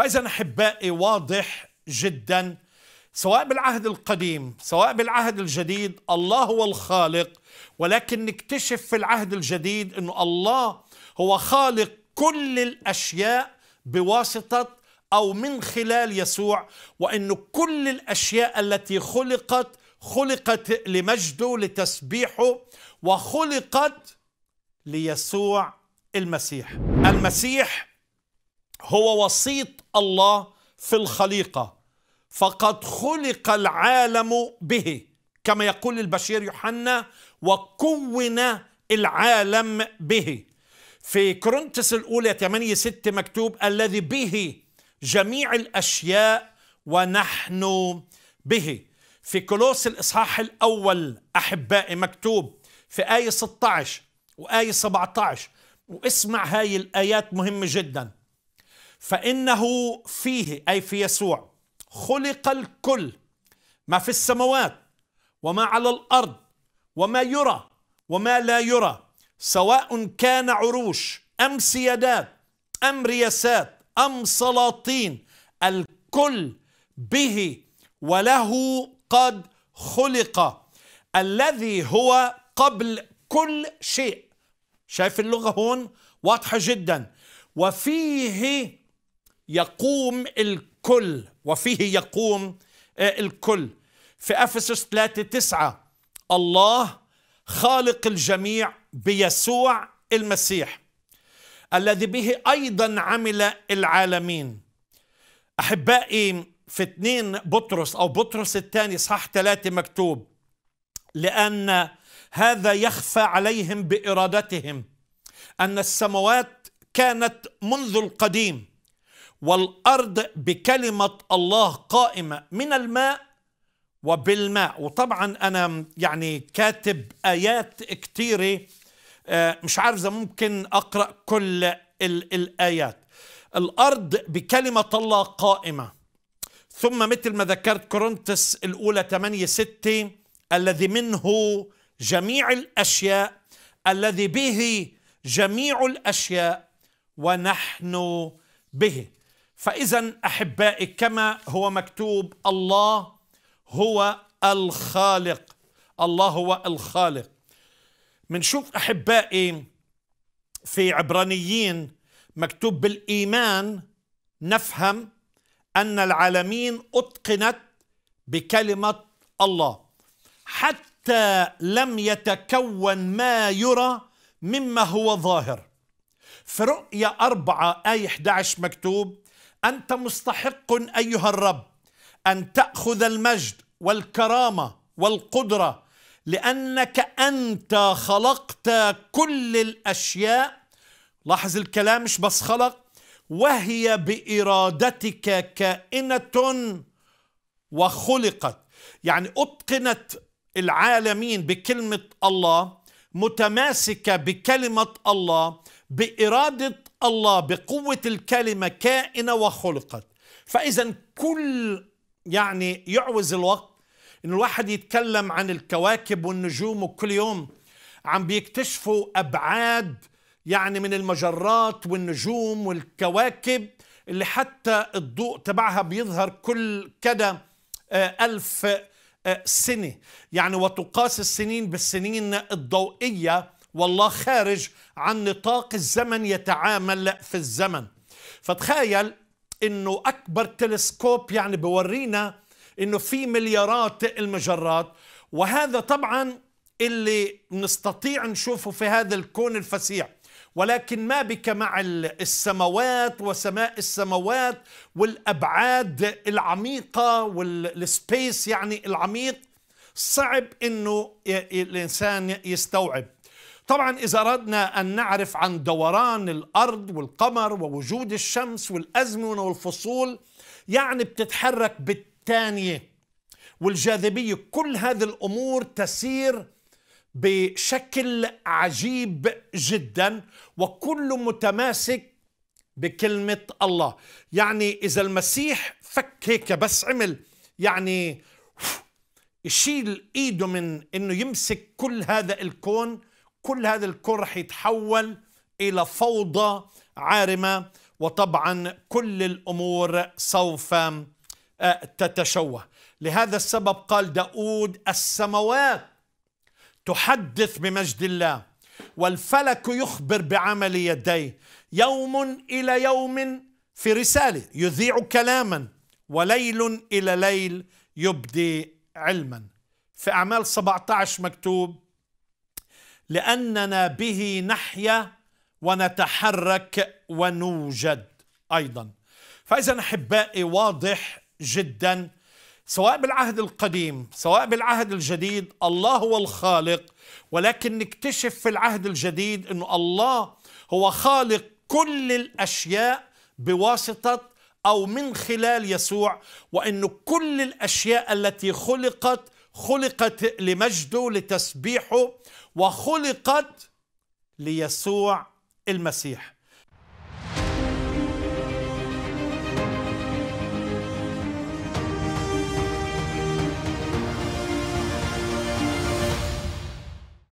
فإذا أحبائي واضح جدا سواء بالعهد القديم سواء بالعهد الجديد الله هو الخالق ولكن نكتشف في العهد الجديد أنه الله هو خالق كل الأشياء بواسطة أو من خلال يسوع وأن كل الأشياء التي خلقت خلقت لمجده لتسبيحه وخلقت ليسوع المسيح المسيح هو وسيط الله في الخليقه فقد خلق العالم به كما يقول البشير يوحنا وكون العالم به في كورنثس الأولى 8 6 مكتوب الذي به جميع الأشياء ونحن به في كولوس الإصحاح الأول أحبائي مكتوب في آية 16 وآية 17 واسمع هاي الآيات مهمة جداً فإنه فيه أي في يسوع خلق الكل ما في السماوات وما على الأرض وما يرى وما لا يرى سواء كان عروش أم سيادات أم رياسات أم سلاطين الكل به وله قد خلق الذي هو قبل كل شيء شايف اللغة هون واضحة جدا وفيه يقوم الكل وفيه يقوم آه، الكل في أفسس 3 9 الله خالق الجميع بيسوع المسيح الذي به أيضا عمل العالمين أحبائي في اثنين بطرس أو بطرس الثاني صح ثلاثة مكتوب لأن هذا يخفى عليهم بإرادتهم أن السماوات كانت منذ القديم والأرض بكلمة الله قائمة من الماء وبالماء وطبعا أنا يعني كاتب آيات كتيرة آه، مش عارف إذا ممكن أقرأ كل الآيات الأرض بكلمة الله قائمة ثم مثل ما ذكرت كورنثس الأولى 8 6 الذي منه جميع الأشياء الذي به جميع الأشياء ونحن به فاذا احبائي كما هو مكتوب الله هو الخالق الله هو الخالق منشوف احبائي في عبرانيين مكتوب بالايمان نفهم ان العالمين اتقنت بكلمه الله حتى لم يتكون ما يرى مما هو ظاهر في رؤية أربعة آية 11 مكتوب أنت مستحق أيها الرب أن تأخذ المجد والكرامة والقدرة لأنك أنت خلقت كل الأشياء لاحظ الكلام مش بس خلق وهي بإرادتك كائنة وخلقت يعني أتقنت العالمين بكلمة الله متماسكة بكلمة الله بإرادة الله بقوة الكلمة كائنة وخلقت فإذا كل يعني يعوز الوقت إن الواحد يتكلم عن الكواكب والنجوم وكل يوم عم بيكتشفوا أبعاد يعني من المجرات والنجوم والكواكب اللي حتى الضوء تبعها بيظهر كل كده آه، ألف آه، سنة يعني وتقاس السنين بالسنين الضوئية والله خارج عن نطاق الزمن يتعامل في الزمن فتخيل انه اكبر تلسكوب يعني بورينا انه في مليارات المجرات وهذا طبعا اللي نستطيع نشوفه في هذا الكون الفسيح ولكن ما بك مع السماوات وسماء السماوات والابعاد العميقه والسبيس يعني العميق صعب انه الانسان يستوعب طبعا إذا أردنا أن نعرف عن دوران الأرض والقمر ووجود الشمس والأزمنة والفصول يعني بتتحرك بالثانية والجاذبية كل هذه الأمور تسير بشكل عجيب جدا وكله متماسك بكلمة الله يعني إذا المسيح فك هيك بس عمل يعني يشيل إيده من إنه يمسك كل هذا الكون كل هذا الكره يتحول الى فوضى عارمه وطبعا كل الامور سوف آه، تتشوه لهذا السبب قال داود السماوات تحدث بمجد الله والفلك يخبر بعمل يديه يوم الى يوم في رساله يذيع كلاما وليل الى ليل يبدي علما في اعمال 17 مكتوب لأننا به نحيا ونتحرك ونوجد أيضا فإذا أحبائي واضح جدا سواء بالعهد القديم سواء بالعهد الجديد الله هو الخالق ولكن نكتشف في العهد الجديد أنه الله هو خالق كل الأشياء بواسطة أو من خلال يسوع وأن كل الأشياء التي خلقت خلقت لمجده لتسبيحه وخلقت ليسوع المسيح